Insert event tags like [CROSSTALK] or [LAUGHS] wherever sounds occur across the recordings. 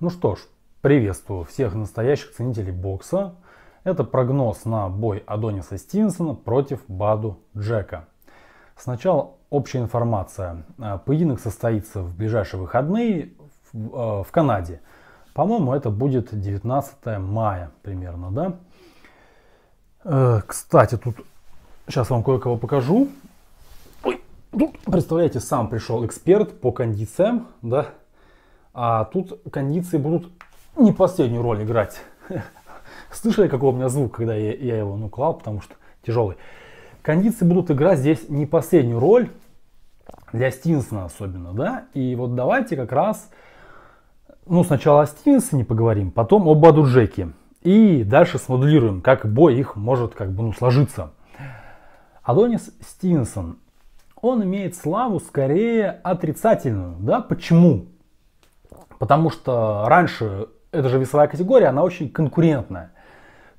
Ну что ж, приветствую всех настоящих ценителей бокса. Это прогноз на бой Адониса Стивенсона против Баду Джека. Сначала общая информация. Э, поединок состоится в ближайшие выходные в, э, Канаде. По-моему, это будет 19 мая примерно, да? Э, кстати, тут сейчас вам кое-кого покажу. Ой, тут, представляете, сам пришел эксперт по кондициям, да? А тут кондиции будут не последнюю роль играть. [LAUGHS] Слышали, какой у меня звук, когда я, я его ну, клал, потому что тяжелый. Кондиции будут играть здесь не последнюю роль, для Стинсона особенно, да? И вот давайте как раз, ну, сначала о Стинсоне поговорим, потом об Адуджеке. И дальше смоделируем, как бой их может как бы ну, сложиться. Адонис Стинсон, он имеет славу скорее отрицательную, да? Почему? Потому что раньше эта же весовая категория, она очень конкурентная.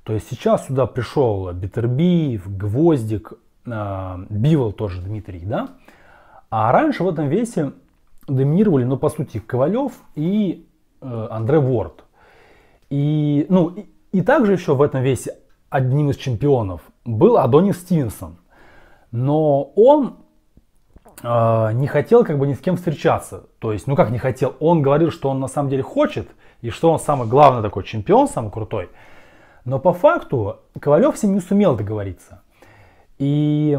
То есть сейчас сюда пришел Битербиев, Гвоздик, а, Бивол тоже Дмитрий, да? А раньше в этом весе доминировали, ну, по сути, Ковалев и э, Андре Ворд. И, ну, и, и также еще в этом весе одним из чемпионов был Адонис Стивенсон. Но он а, не хотел как бы ни с кем встречаться. То есть, ну как не хотел, он говорил, что он на самом деле хочет, и что он самый главный такой чемпион, самый крутой. Но по факту Ковалев с ним не сумел договориться. И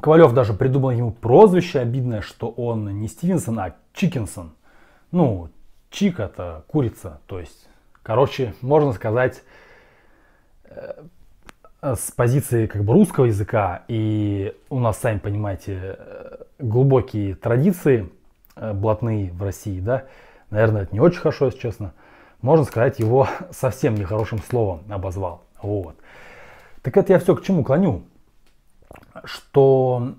Ковалев даже придумал ему прозвище обидное, что он не Стивенсон, а Чикинсон. Ну, чик это курица. То есть, короче, можно сказать, э, с позиции как бы русского языка, и у нас, сами понимаете, глубокие традиции э, блатные в России, да, наверное, это не очень хорошо, если честно, можно сказать, его [LAUGHS] совсем нехорошим словом обозвал. Вот. Так это я все к чему клоню, что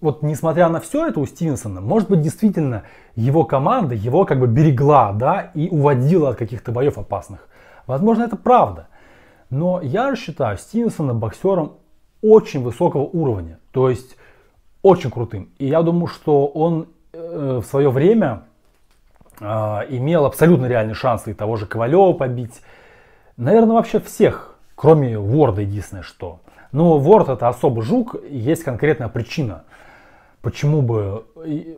вот несмотря на все это у Стивенсона, может быть, действительно его команда его как бы берегла, да, и уводила от каких-то боев опасных. Возможно, это правда. Но я считаю Стивенсона боксером очень высокого уровня. То есть очень крутым. И я думаю, что он э, в свое время а, имел абсолютно реальные шансы и того же Ковалева побить. Наверное, вообще всех, кроме Ворда единственное что. Но Ворд это особый жук, есть конкретная причина, почему бы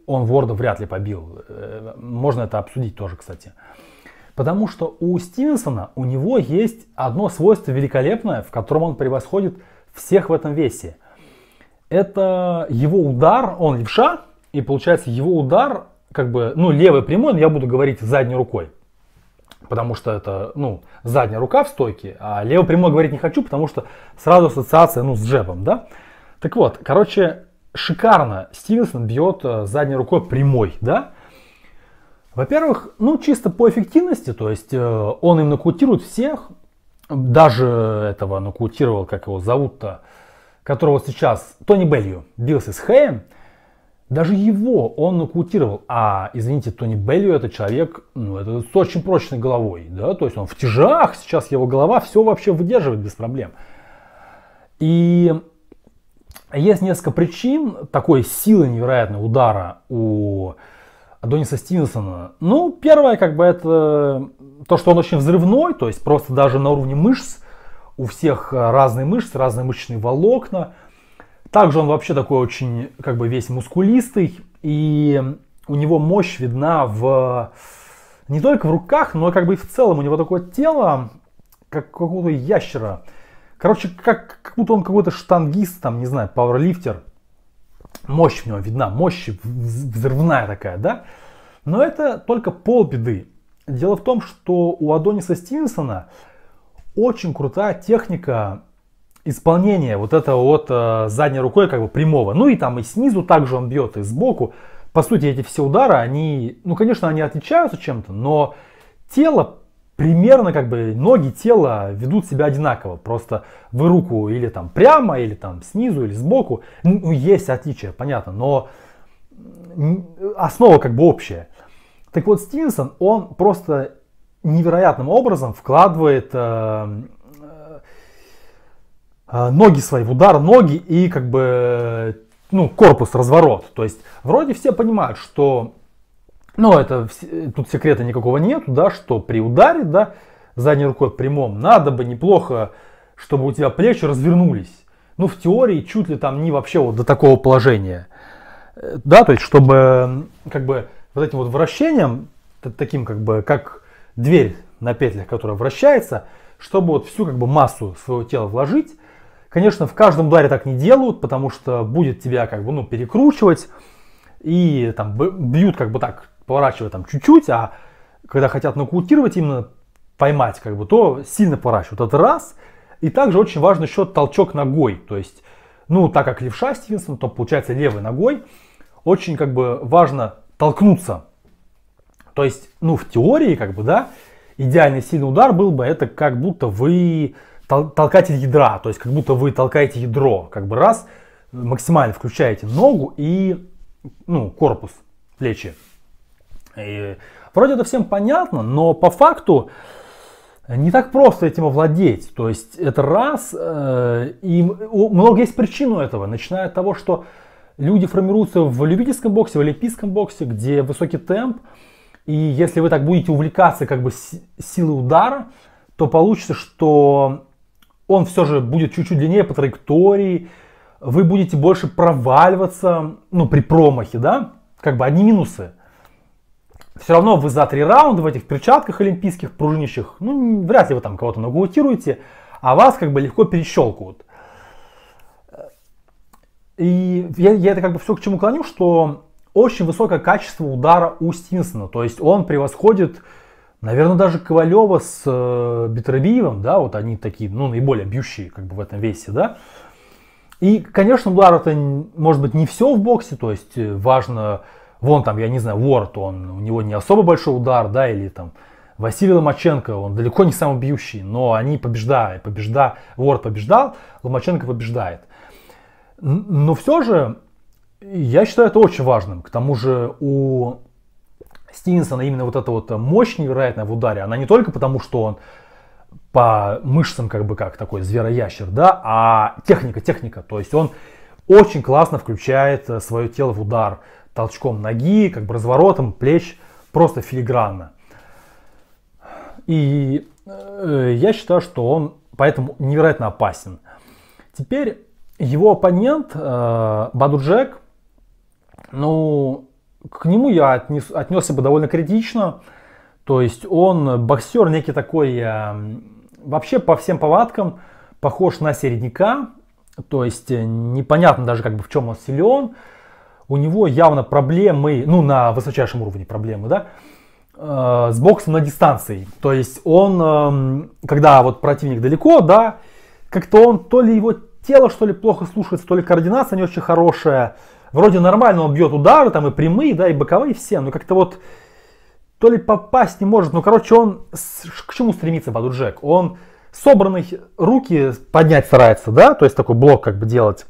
он Ворда вряд ли побил. Э, можно это обсудить тоже, кстати. Потому что у Стивенсона, у него есть одно свойство великолепное, в котором он превосходит всех в этом весе – это его удар, он левша, и получается его удар, как бы, ну, левый прямой, но я буду говорить задней рукой. Потому что это, ну, задняя рука в стойке, а левый прямой говорить не хочу, потому что сразу ассоциация, ну, с джебом, да. Так вот, короче, шикарно Стивенсон бьет э, задней рукой прямой, да. Во-первых, ну, чисто по эффективности, то есть э, он им нокаутирует всех, даже этого нокаутировал, как его зовут-то, э, которого сейчас Тони Белью бился с Хэем, даже его он нокаутировал. А, извините, Тони Белью это человек, ну, это с очень прочной головой, да, то есть он в тяжах, сейчас его голова все вообще выдерживает без проблем. И есть несколько причин такой силы невероятного удара у Адониса Стивенсона. Ну, первое, как бы, это то, что он очень взрывной, то есть просто даже на уровне мышц у всех э, разные мышцы, разные мышечные волокна. Также он вообще такой очень, как бы весь мускулистый, и у него мощь видна в не только в руках, но как бы и в целом у него такое тело, как какого-то ящера. Короче, как, как будто он какой-то штангист, там, не знаю, пауэрлифтер. Мощь в него видна, мощь взрывная такая, да? Но это только полбеды. Дело в том, что у Адониса Стивенсона очень крутая техника исполнения вот этого вот э, задней рукой как бы прямого. Ну и там и снизу также он бьет, и сбоку. По сути, эти все удары, они, ну, конечно, они отличаются чем-то, но тело примерно как бы ноги, тело ведут себя одинаково. Просто вы руку или там прямо, или там снизу, или сбоку. Ну, ну есть отличия, понятно, но основа как бы общая. Так вот, Стивенсон, он просто невероятным образом вкладывает э, э, э, ноги свои в удар, ноги и как бы э, ну, корпус, разворот. То есть вроде все понимают, что ну, это, тут секрета никакого нету, да, что при ударе, да, задней рукой прямом, надо бы неплохо, чтобы у тебя плечи развернулись. Ну, в теории, чуть ли там не вообще вот до такого положения. Э, да, то есть, чтобы как бы вот этим вот вращением, таким как бы, как дверь на петлях, которая вращается, чтобы вот всю как бы массу своего тела вложить. Конечно, в каждом ударе так не делают, потому что будет тебя как бы ну, перекручивать и там бьют как бы так, поворачивая там чуть-чуть, а когда хотят нокаутировать, именно поймать как бы, то сильно поворачивают. Это раз. И также очень важно еще толчок ногой. То есть, ну, так как левша Стивенсон, то получается левой ногой. Очень как бы важно толкнуться то есть, ну, в теории, как бы, да, идеальный сильный удар был бы, это как будто вы тол- толкатель ядра, то есть как будто вы толкаете ядро, как бы раз, максимально включаете ногу и, ну, корпус, плечи. И вроде это всем понятно, но по факту не так просто этим овладеть. То есть это раз, э, и много есть причин у этого, начиная от того, что люди формируются в любительском боксе, в олимпийском боксе, где высокий темп, и если вы так будете увлекаться как бы силой удара, то получится, что он все же будет чуть-чуть длиннее по траектории, вы будете больше проваливаться, ну, при промахе, да, как бы одни минусы. Все равно вы за три раунда в этих перчатках олимпийских, пружинящих, ну, вряд ли вы там кого-то нокаутируете, а вас как бы легко перещелкают. И я, я это как бы все к чему клоню, что очень высокое качество удара у Стинсона. То есть он превосходит, наверное, даже Ковалева с э, Бетербиевым. Да, вот они такие, ну, наиболее бьющие как бы в этом весе, да. И, конечно, удар это может быть не все в боксе, то есть э, важно, вон там, я не знаю, Уорд, он, у него не особо большой удар, да, или там Василий Ломаченко, он далеко не самый бьющий, но они побеждают, побежда, Уорд побеждал, Ломаченко побеждает. Но все же я считаю это очень важным. К тому же у Стивенсона именно вот эта вот мощь невероятная в ударе, она не только потому, что он по мышцам как бы как такой звероящер, да, а техника, техника. То есть он очень классно включает э, свое тело в удар толчком ноги, как бы разворотом плеч, просто филигранно. И э, я считаю, что он поэтому невероятно опасен. Теперь его оппонент э, Баду Джек ну, к нему я отнес, отнесся бы довольно критично. То есть он боксер некий такой, э, вообще по всем повадкам похож на середняка. То есть э, непонятно даже как бы в чем он силен. У него явно проблемы, ну на высочайшем уровне проблемы, да, э, с боксом на дистанции. То есть он, эм, когда вот противник далеко, да, как-то он то ли его тело что ли плохо слушается, то ли координация не очень хорошая. Вроде нормально он бьет удары, там и прямые, да, и боковые все, но как-то вот то ли попасть не может. Ну, короче, он к чему стремится Баду-Джек? Он собранные руки поднять старается, да, то есть такой блок как бы делать.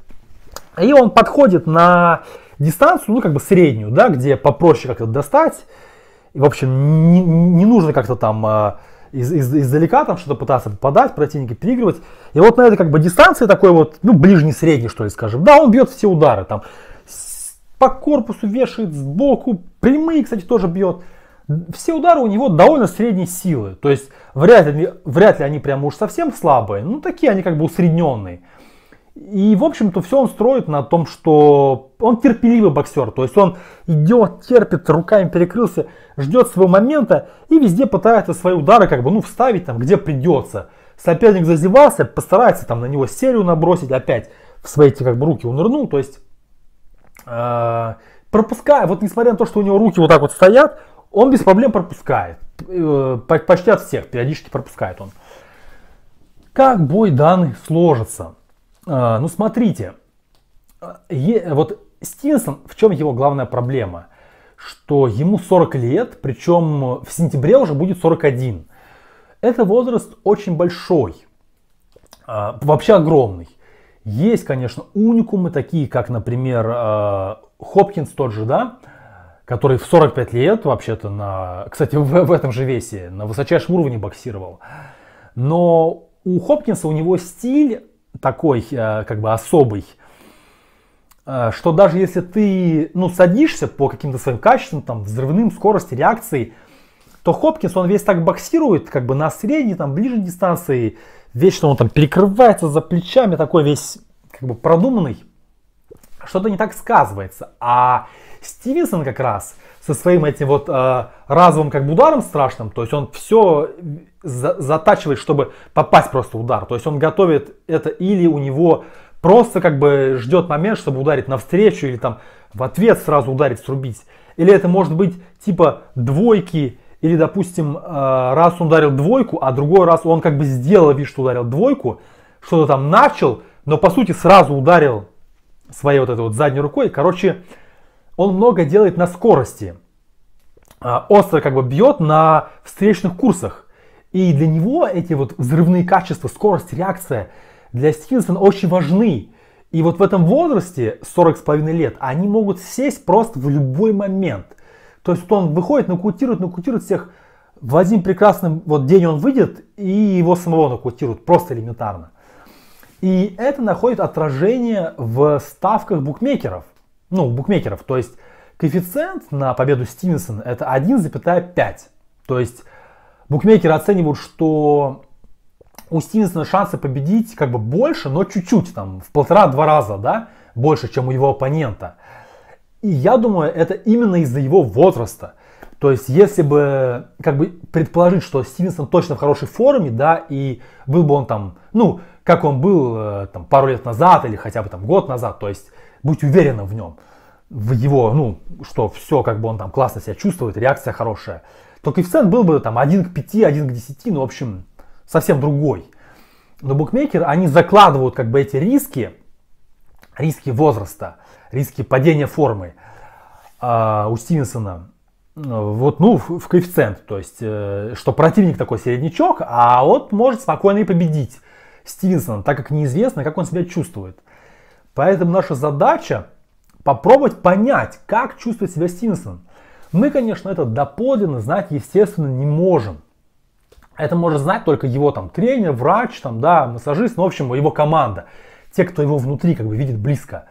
И он подходит на дистанцию, ну, как бы среднюю, да, где попроще как-то достать. И, в общем, не, не нужно как-то там э, из, из, издалека там что-то пытаться попадать, противника переигрывать. И вот на этой как бы дистанции такой вот, ну, ближний-средний, что ли, скажем. Да, он бьет все удары там по корпусу вешает сбоку, прямые, кстати, тоже бьет. Все удары у него довольно средней силы, то есть вряд ли, вряд ли они прям уж совсем слабые, ну такие они как бы усредненные. И, в общем-то, все он строит на том, что он терпеливый боксер. То есть он идет, терпит, руками перекрылся, ждет своего момента и везде пытается свои удары как бы, ну, вставить там, где придется. Соперник зазевался, постарается там на него серию набросить опять в свои эти как бы руки. Он то есть а, пропуская, вот несмотря на то, что у него руки вот так вот стоят, он без проблем пропускает. Э, почти от всех, периодически пропускает он. Как бой данных сложится? А, ну смотрите, э, вот Стивенсон в чем его главная проблема? Что ему 40 лет, причем в сентябре уже будет 41. Это возраст очень большой, а, вообще огромный. Есть, конечно, уникумы, такие как, например, э, Хопкинс тот же, да, который в 45 лет вообще-то на, кстати, в, в этом же весе, на высочайшем уровне боксировал. Но у Хопкинса у него стиль такой, э, как бы особый, э, что даже если ты, ну, садишься по каким-то своим качествам, там, взрывным, скорости, реакции – то Хопкинс, он весь так боксирует, как бы на средней, там, ближней дистанции, весь что он там перекрывается за плечами, такой весь, как бы, продуманный. Что-то не так сказывается. А Стивенсон как раз со своим этим вот э, разовым как бы ударом страшным, то есть он все за, затачивает, чтобы попасть просто удар. То есть он готовит это или у него просто как бы ждет момент, чтобы ударить навстречу или там в ответ сразу ударить, срубить. Или это может быть типа двойки или, допустим, э, раз он ударил двойку, а другой раз он как бы сделал вид, что ударил двойку, что-то там начал, но по сути сразу ударил своей вот этой вот задней рукой. Короче, он много делает на скорости. А, остро как бы бьет на встречных курсах. И для него эти вот взрывные качества, скорость, реакция для Стивенсона очень важны. И вот в этом возрасте, 40 с половиной лет, они могут сесть просто в любой момент. То есть он выходит, нокаутирует, нокаутирует всех. В один прекрасный вот день он выйдет, и его самого нокаутируют, просто элементарно. И это находит отражение в ставках букмекеров. Ну, букмекеров. То есть коэффициент на победу Стивенсона это 1,5. То есть букмекеры оценивают, что у Стивенсона шансы победить как бы больше, но чуть-чуть, там, в полтора-два раза, да, больше, чем у его оппонента. И я думаю, это именно из-за его возраста. То есть, если бы, как бы, предположить, что Стивенсон точно в хорошей форме, да, и был бы он там, ну, как он был э, там пару лет назад или хотя бы там год назад, то есть, быть уверенным в нем, в его, ну, что все, как бы он там классно себя чувствует, реакция хорошая, то коэффициент был бы там 1 к 5, 1 к 10, ну, в общем, совсем другой. Но букмекеры, они закладывают как бы эти риски, риски возраста, риски падения формы э, у Стивенсона вот, ну, в, коэффициент, то есть, э, что противник такой середнячок, а вот может спокойно и победить Стивенсона, так как неизвестно, как он себя чувствует. Поэтому наша задача попробовать понять, как чувствует себя Стивенсон. Мы, конечно, это доподлинно знать, естественно, не можем. Это может знать только его там тренер, врач, там, да, массажист, ну, в общем, его команда те, кто его внутри как бы видит близко.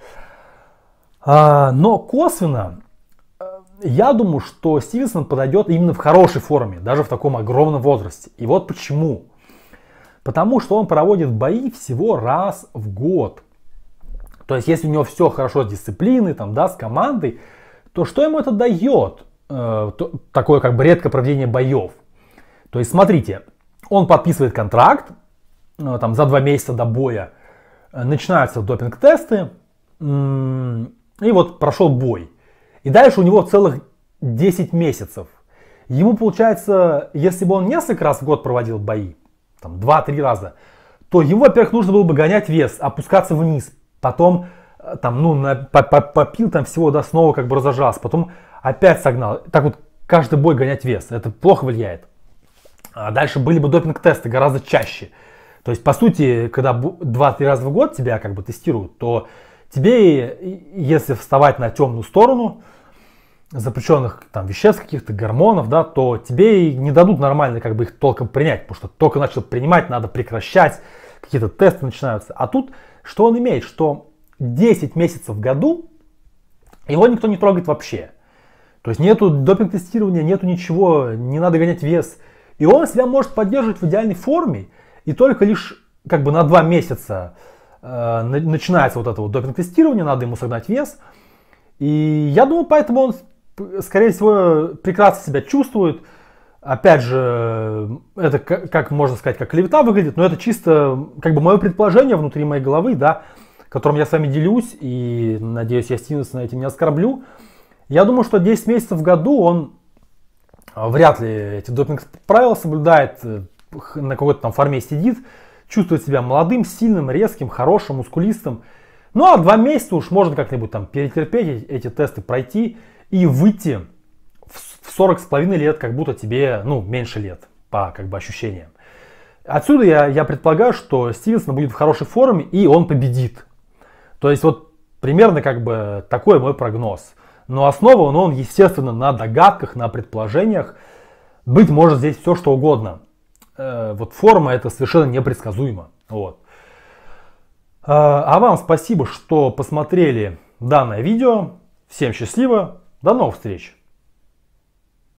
А, но косвенно э, я думаю, что Стивенсон подойдет именно в хорошей форме, даже в таком огромном возрасте. И вот почему. Потому что он проводит бои всего раз в год. То есть, если у него все хорошо с дисциплиной, там, да, с командой, то что ему это дает? Э, такое как бы редкое проведение боев. То есть, смотрите, он подписывает контракт э, там, за два месяца до боя. Э, начинаются допинг-тесты, и вот прошел бой. И дальше у него целых 10 месяцев. Ему получается, если бы он несколько раз в год проводил бои, там 2-3 раза, то ему, во-первых, нужно было бы гонять вес, опускаться вниз, потом э, там, ну, на, попил там всего до да, снова как бы разожался, потом опять согнал. Так вот каждый бой гонять вес, это плохо влияет. А дальше были бы допинг-тесты гораздо чаще. То есть, по сути, когда 2-3 раза в год тебя как бы тестируют, то тебе, если вставать на темную сторону запрещенных там веществ, каких-то гормонов, да, то тебе и не дадут нормально как бы их толком принять, потому что только начал принимать, надо прекращать, какие-то тесты начинаются. А тут что он имеет? Что 10 месяцев в году его никто не трогает вообще. То есть нету допинг-тестирования, нету ничего, не надо гонять вес. И он себя может поддерживать в идеальной форме. И только лишь как бы на два месяца э, начинается вот это вот допинг-тестирование, надо ему согнать вес. И я думаю, поэтому он, э, скорее всего, прекрасно себя чувствует. Опять же, это как, как можно сказать, как клевета выглядит, но это чисто как бы мое предположение внутри моей головы, да, которым я с вами делюсь, и надеюсь, я Стивенсона этим не оскорблю. Я думаю, что 10 месяцев в году он э, вряд ли эти допинг-правила соблюдает, э, на какой-то там форме сидит, чувствует себя молодым, сильным, резким, хорошим, мускулистым. Ну а два месяца уж можно как-нибудь там перетерпеть эти тесты, пройти и выйти в 40 с половиной лет, как будто тебе, ну, меньше лет по как бы ощущениям. Отсюда я, я предполагаю, что Стивенсон будет в хорошей форме и он победит. То есть вот примерно как бы такой мой прогноз. Но основан он, естественно, на догадках, на предположениях. Быть может здесь все что угодно. Э, вот форма это совершенно непредсказуемо. Вот. Э, а вам спасибо, что посмотрели данное видео. Всем счастливо, до новых встреч!